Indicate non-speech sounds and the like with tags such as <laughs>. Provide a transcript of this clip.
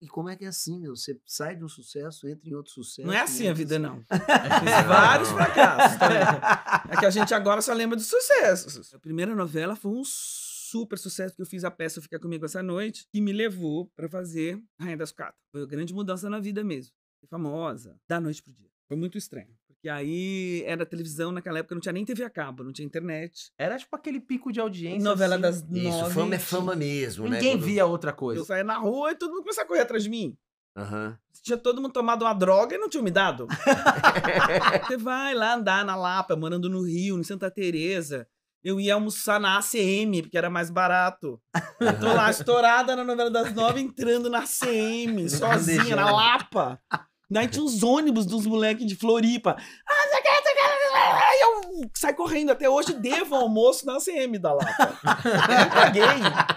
E como é que é assim, meu? Você sai de um sucesso, entra em outro sucesso. Não é assim a vida, não. <laughs> É vários fracassos. <laughs> Tá? É que a gente agora só lembra dos sucessos. A primeira novela foi um super sucesso que eu fiz a peça ficar Comigo Essa Noite, que me levou para fazer Rainha das Quatro. Foi uma grande mudança na vida mesmo. famosa, da noite pro dia. Foi muito estranho. E aí era televisão naquela época, não tinha nem TV a cabo, não tinha internet. Era tipo aquele pico de audiência. Novela assim. das nove. Isso, fama é fama mesmo, Ninguém né? Ninguém via outra coisa. Eu saía na rua e todo mundo começava a correr atrás de mim. Uhum. Tinha todo mundo tomado uma droga e não tinha me dado. <laughs> Você vai lá andar na Lapa, morando no Rio, em Santa Teresa. Eu ia almoçar na ACM, porque era mais barato. Eu tô lá estourada na novela das nove, entrando na ACM, <laughs> sozinha, na Lapa. Daí tinha uns ônibus dos moleques de Floripa. Ah, você quer, você quer. Aí Eu saio correndo. Até hoje devo almoço na CM da Lapa. <laughs> Eu paguei.